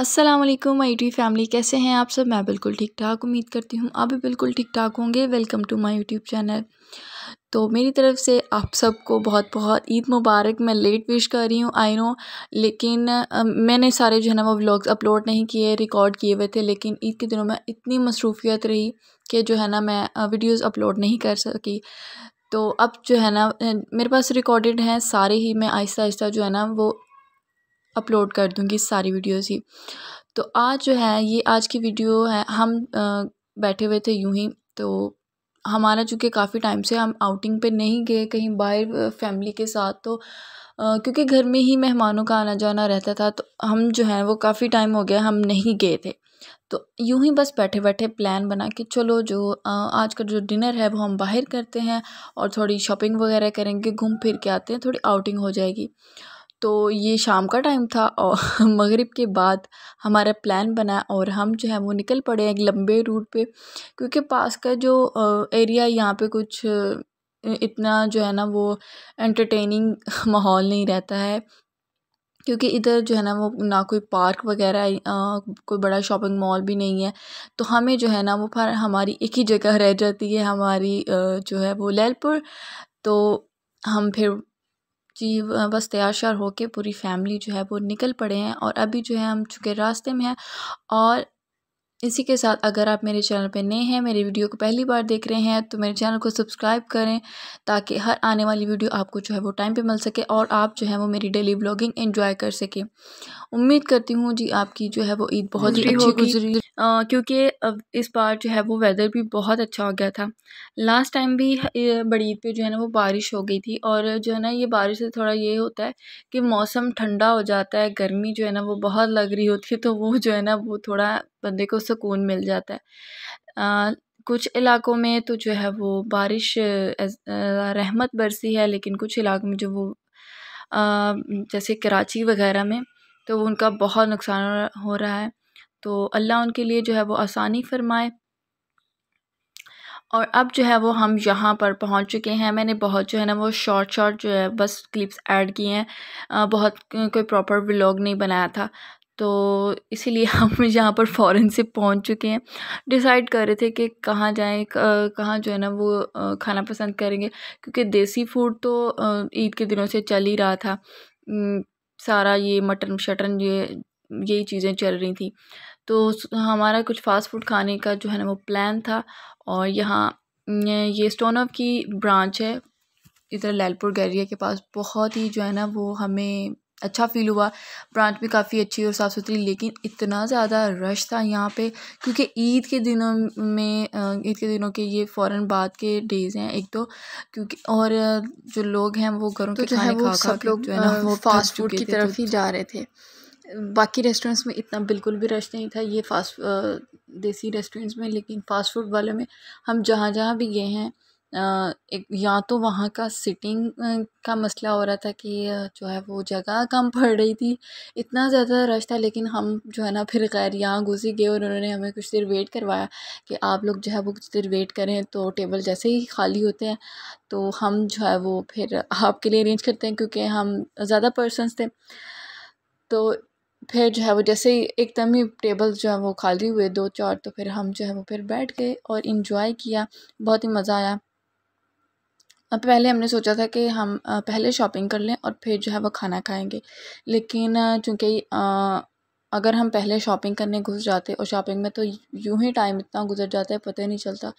अस्सलाम वालेकुम my YouTube family कैसे हैं आप सब मैं बिल्कुल ठीक ठाक उम्मीद करती हूँ आप भी बिल्कुल ठीक ठाक होंगे welcome to my YouTube channel तो मेरी तरफ से आप सबको बहुत बहुत ईद मुबारक मैं लेट विश कर रही हूँ आई नो लेकिन आ, मैंने सारे जो है ना वो व्लॉग्स अपलोड नहीं किए रिकॉर्ड किए हुए थे लेकिन ईद के दिनों में इतनी मसरूफियत रही कि जो है ना मैं वीडियोज़ अपलोड नहीं कर सकी तो अब जो है ना मेरे पास रिकॉर्डेड हैं सारे ही मैं आहिस्ता आहिस्ता जो है ना वो अपलोड कर दूँगी सारी वीडियोज़ ही तो आज जो है ये आज की वीडियो है हम बैठे हुए थे यूं ही तो हमारा चूँकि काफ़ी टाइम से हम आउटिंग पे नहीं गए कहीं बाहर फैमिली के साथ तो क्योंकि घर में ही मेहमानों का आना जाना रहता था तो हम जो है वो काफ़ी टाइम हो गया हम नहीं गए थे तो यूं ही बस बैठे बैठे प्लान बना के चलो जो आज का जो डिनर है वो हम बाहर करते हैं और थोड़ी शॉपिंग वगैरह करेंगे घूम फिर के आते हैं थोड़ी आउटिंग हो जाएगी तो ये शाम का टाइम था और मगरिब के बाद हमारा प्लान बना और हम जो है वो निकल पड़े एक लंबे रूट पे क्योंकि पास का जो एरिया यहाँ पे कुछ इतना जो है ना वो एंटरटेनिंग माहौल नहीं रहता है क्योंकि इधर जो है ना वो ना कोई पार्क वगैरह कोई बड़ा शॉपिंग मॉल भी नहीं है तो हमें जो है ना वो फिर हमारी एक ही जगह रह जाती है हमारी जो है वो लैलपुर तो हम फिर कि बस तैयार श्यार होकर पूरी फैमिली जो है वो निकल पड़े हैं और अभी जो है हम चूँकि रास्ते में हैं और इसी के साथ अगर आप मेरे चैनल पर नए हैं मेरे वीडियो को पहली बार देख रहे हैं तो मेरे चैनल को सब्सक्राइब करें ताकि हर आने वाली वीडियो आपको जो है वो टाइम पे मिल सके और आप जो है वो मेरी डेली ब्लॉगिंग एंजॉय कर सकें उम्मीद करती हूँ जी आपकी जो है वो ईद बहुत ही अच्छी गुजरी क्योंकि इस बार जो है वो वेदर भी बहुत अच्छा हो गया था लास्ट टाइम भी बड़ी ईद पर जो है ना वो बारिश हो गई थी और जो है ना ये बारिश से थोड़ा ये होता है कि मौसम ठंडा हो जाता है गर्मी जो है ना वो बहुत लग रही होती है तो वो जो है ना वो थोड़ा बंदे को सुकून मिल जाता है कुछ इलाकों में तो जो है वो बारिश रहमत बरसी है लेकिन कुछ इलाकों में जो वो जैसे कराची वगैरह में तो उनका बहुत नुकसान हो रहा है तो अल्लाह उनके लिए जो है वो आसानी फरमाए और अब जो है वो हम यहाँ पर पहुँच चुके हैं मैंने बहुत जो है ना वो शॉर्ट शॉर्ट जो है बस क्लिप्स ऐड किए हैं बहुत कोई प्रॉपर व्लॉग नहीं बनाया था तो इसीलिए हम यहाँ पर फ़ौरन से पहुँच चुके हैं डिसाइड कर रहे थे कि कहाँ जाएँ कहाँ जो है ना वो खाना पसंद करेंगे क्योंकि देसी फूड तो ईद के दिनों से चल ही रहा था सारा ये मटन शटन ये यही चीज़ें चल रही थी तो हमारा कुछ फ़ास्ट फूड खाने का जो है ना वो प्लान था और यहाँ ये स्टोन ऑफ की ब्रांच है इधर लैलपुर गैरिया के पास बहुत ही जो है ना वो हमें अच्छा फ़ील हुआ ब्रांच भी काफ़ी अच्छी और साफ़ सुथरी लेकिन इतना ज़्यादा रश था यहाँ पे क्योंकि ईद के दिनों में ईद के दिनों के ये फ़ौरन बाद के डेज़ हैं एक तो क्योंकि और जो लोग हैं वो घरों तो के खाने खा सब लोग जो है ना वो फास्ट फूड की तो तरफ ही जा रहे थे बाकी रेस्टोरेंट्स में इतना बिल्कुल भी रश नहीं था ये फास्ट देसी रेस्टोरेंट्स में लेकिन फ़ास्ट फूड वाले में हम जहाँ जहाँ भी गए हैं एक या तो वहाँ का सिटिंग का मसला हो रहा था कि जो है वो जगह कम पड़ रही थी इतना ज़्यादा रश था लेकिन हम जो है ना फिर खैर यहाँ घुस ही गए और उन्होंने हमें कुछ देर वेट करवाया कि आप लोग जो है वो कुछ देर वेट करें तो टेबल जैसे ही खाली होते हैं तो हम जो है वो फिर आपके लिए अरेंज करते हैं क्योंकि हम ज़्यादा पर्सनस थे तो फिर जो है वो जैसे ही एकदम ही टेबल जो है वो खाली हुए दो चार तो फिर हम जो है वो फिर बैठ गए और इन्जॉय किया बहुत ही मज़ा आया पहले हमने सोचा था कि हम पहले शॉपिंग कर लें और फिर जो है वो खाना खाएंगे लेकिन चूँकि अगर हम पहले शॉपिंग करने घुस जाते और शॉपिंग में तो यूं ही टाइम इतना गुजर जाता है पता ही नहीं चलता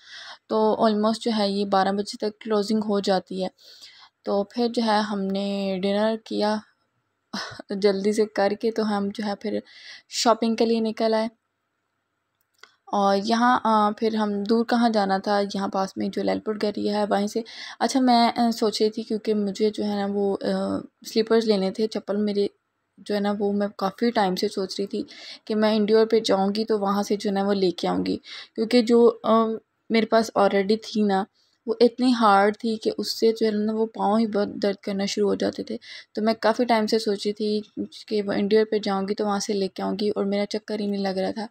तो ऑलमोस्ट जो है ये बारह बजे तक क्लोजिंग हो जाती है तो फिर जो है हमने डिनर किया जल्दी से करके तो हम जो है फिर शॉपिंग के लिए निकल आए और यहाँ फिर हम दूर कहाँ जाना था यहाँ पास में जो ललपुर गरिया है वहीं से अच्छा मैं सोच रही थी क्योंकि मुझे जो है ना वो स्लीपर्स लेने थे चप्पल मेरे जो है ना वो मैं काफ़ी टाइम से सोच रही थी कि मैं इंडियोर पे जाऊँगी तो वहाँ से जो है ना वो लेके आऊँगी क्योंकि जो मेरे पास ऑलरेडी थी ना वो इतनी हार्ड थी कि उससे जो है ना वो पाँव ही बहुत दर्द करना शुरू हो जाते थे तो मैं काफ़ी टाइम से सोची थी कि इंडिया पे जाऊँगी तो वहाँ से कर आऊँगी और मेरा चक्कर ही नहीं लग रहा था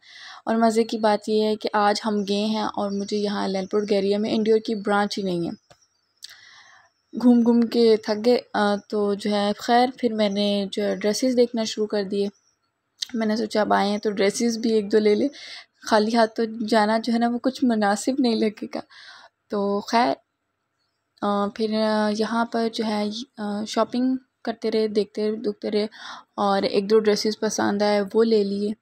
और मज़े की बात यह है कि आज हम गए हैं और मुझे यहाँ लैलपुर गैरिया में इंडियोर की ब्रांच ही नहीं है घूम घूम के थक गए तो जो है खैर फिर मैंने जो है ड्रेसेस देखना शुरू कर दिए मैंने सोचा अब आए हैं तो ड्रेसेस भी एक दो ले ले खाली हाथ तो जाना जो है ना वो कुछ मुनासिब नहीं लगेगा तो खैर फिर यहाँ पर जो है शॉपिंग करते रहे देखते दुखते रहे और एक दो ड्रेसेस पसंद आए वो ले लिए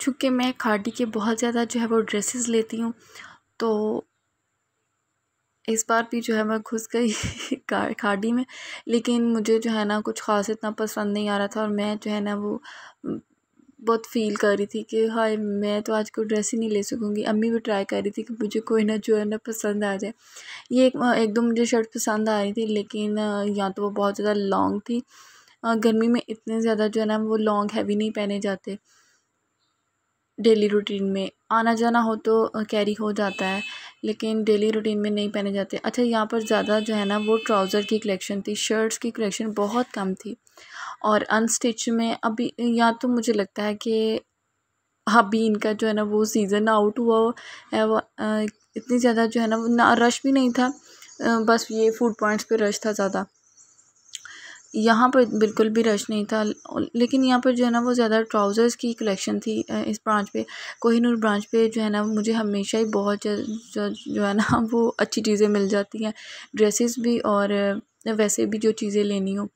चूँकि मैं खाडी के बहुत ज़्यादा जो है वो ड्रेसेस लेती हूँ तो इस बार भी जो है मैं घुस गई खाड़ी में लेकिन मुझे जो है ना कुछ ख़ास इतना पसंद नहीं आ रहा था और मैं जो है ना वो बहुत फील कर रही थी कि हाय मैं तो आज कोई ड्रेस ही नहीं ले सकूँगी अम्मी भी ट्राई कर रही थी कि मुझे कोई ना जो है ना पसंद आ जाए ये एक, एक दो मुझे शर्ट पसंद आ रही थी लेकिन या तो वो बहुत ज़्यादा लॉन्ग थी गर्मी में इतने ज़्यादा जो है ना वो लॉन्ग हैवी नहीं पहने जाते डेली रूटीन में आना जाना हो तो कैरी हो जाता है लेकिन डेली रूटीन में नहीं पहने जाते अच्छा यहाँ पर ज़्यादा जो है ना वो ट्राउज़र की कलेक्शन थी शर्ट्स की कलेक्शन बहुत कम थी और अनस्टिच में अभी या तो मुझे लगता है कि अभी इनका जो है ना वो सीज़न आउट हुआ है वो इतनी ज़्यादा जो है ना वो ना रश भी नहीं था बस ये फूड पॉइंट्स पे रश था ज़्यादा यहाँ पर बिल्कुल भी रश नहीं था लेकिन यहाँ पर जो है ना वो ज़्यादा ट्राउज़र्स की कलेक्शन थी इस ब्रांच पे कोहिनूर ब्रांच पे जो है ना मुझे हमेशा ही बहुत जो है ना वो अच्छी चीज़ें मिल जाती हैं ड्रेसेस भी और वैसे भी जो चीज़ें लेनी हो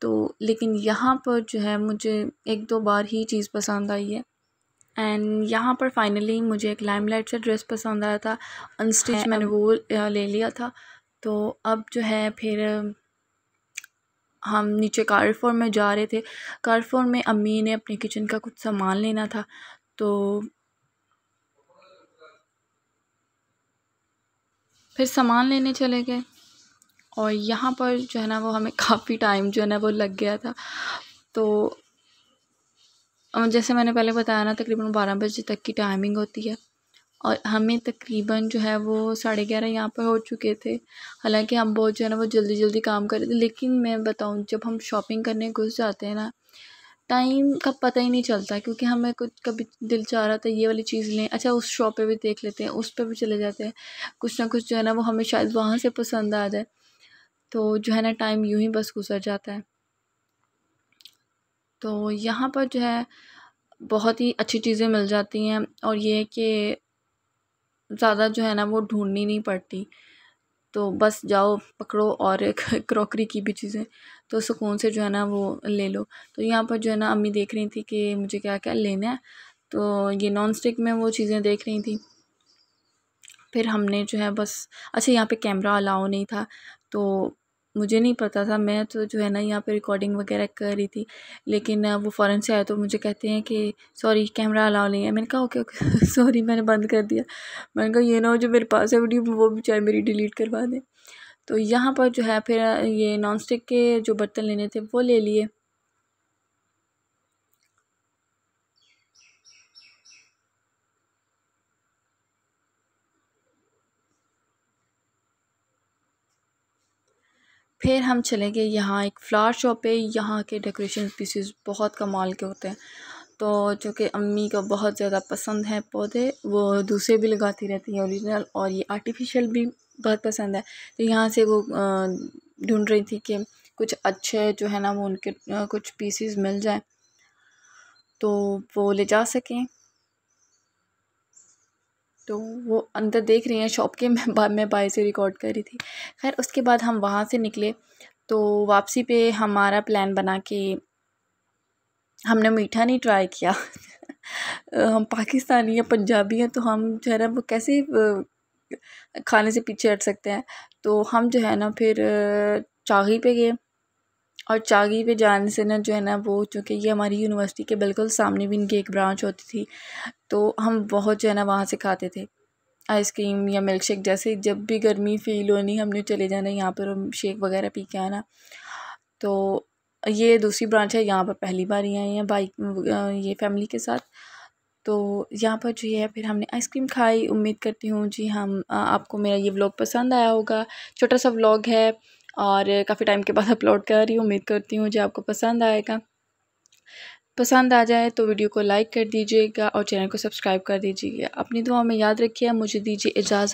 तो लेकिन यहाँ पर जो है मुझे एक दो बार ही चीज़ पसंद आई है एंड यहाँ पर फाइनली मुझे एक लाइम लाइट सा ड्रेस पसंद आया था अनस्टिच मैंने वो ले लिया था तो अब जो है फिर हम नीचे कारफ़ोर में जा रहे थे कारफ़ोर में अम्मी ने अपने किचन का कुछ सामान लेना था तो फिर सामान लेने चले गए और यहाँ पर जो है ना वो हमें काफ़ी टाइम जो है ना वो लग गया था तो जैसे मैंने पहले बताया ना तकरीबन बारह बजे तक की टाइमिंग होती है और हमें तकरीबन जो है वो साढ़े ग्यारह यहाँ पर हो चुके थे हालांकि हम बहुत जो है ना वो जल्दी जल्दी काम कर रहे थे लेकिन मैं बताऊँ जब हम शॉपिंग करने घुस जाते हैं ना टाइम का पता ही नहीं चलता क्योंकि हमें कुछ कभी दिल चाह रहा था ये वाली चीज़ लें अच्छा उस शॉप पे भी देख लेते हैं उस पर भी चले जाते हैं कुछ ना कुछ जो है ना वो हमें शायद वहाँ से पसंद आ जाए तो जो है ना टाइम यूं ही बस गुजर जाता है तो यहाँ पर जो है बहुत ही अच्छी चीज़ें मिल जाती हैं और ये कि ज़्यादा जो है ना वो ढूँढनी नहीं पड़ती तो बस जाओ पकड़ो और एक क्रॉकरी की भी चीज़ें तो सुकून से जो है ना वो ले लो तो यहाँ पर जो है ना अम्मी देख रही थी कि मुझे क्या क्या लेना है तो ये नॉन स्टिक में वो चीज़ें देख रही थी फिर हमने जो है बस अच्छा यहाँ पे कैमरा अलाउ नहीं था तो मुझे नहीं पता था मैं तो जो है ना यहाँ पे रिकॉर्डिंग वगैरह कर रही थी लेकिन वो फ़ौरन से आए तो मुझे कहते हैं कि सॉरी कैमरा अलाउ नहीं है मैंने कहा ओके ओके सॉरी मैंने बंद कर दिया मैंने कहा ये ना हो जो मेरे पास है वीडियो वो भी चाहे मेरी डिलीट करवा दें तो यहाँ पर जो है फिर ये नॉन स्टिक के जो बर्तन लेने थे वो ले लिए फिर हम चलेंगे यहाँ एक फ्लावर शॉप है यहाँ के डेकोरेशन पीसेस बहुत कमाल के होते हैं तो जो कि अम्मी का बहुत ज़्यादा पसंद है पौधे वो दूसरे भी लगाती रहती हैं ओरिजिनल और ये आर्टिफिशियल भी बहुत पसंद है तो यहाँ से वो ढूंढ रही थी कि कुछ अच्छे जो है ना वो उनके कुछ पीसीस मिल जाए तो वो ले जा सकें तो वो अंदर देख रही हैं शॉप के मैं बा, मैं बाई से रिकॉर्ड कर रही थी खैर उसके बाद हम वहाँ से निकले तो वापसी पे हमारा प्लान बना के हमने मीठा नहीं ट्राई किया हम पाकिस्तानी या पंजाबी हैं तो हम जो है ना वो कैसे खाने से पीछे हट सकते हैं तो हम जो है ना फिर चाही पे गए और चागी पे जाने से ना जो है ना वो चूँकि ये हमारी यूनिवर्सिटी के बिल्कुल सामने भी इनकी एक ब्रांच होती थी तो हम बहुत जो है ना वहाँ से खाते थे आइसक्रीम या मिल्क शेक जैसे जब भी गर्मी फील होनी हमने चले जाना यहाँ पर शेक वगैरह पी के आना तो ये दूसरी ब्रांच है यहाँ पर पहली बार ही आई हैं बाइक ये फैमिली के साथ तो यहाँ पर जो है फिर हमने आइसक्रीम खाई उम्मीद करती हूँ जी हम आपको मेरा ये व्लॉग पसंद आया होगा छोटा सा व्लॉग है और काफ़ी टाइम के बाद अपलोड कर रही हूँ उम्मीद करती हूँ जो आपको पसंद आएगा पसंद आ जाए तो वीडियो को लाइक कर दीजिएगा और चैनल को सब्सक्राइब कर दीजिएगा अपनी दुआ में याद रखिए मुझे दीजिए इजाज़त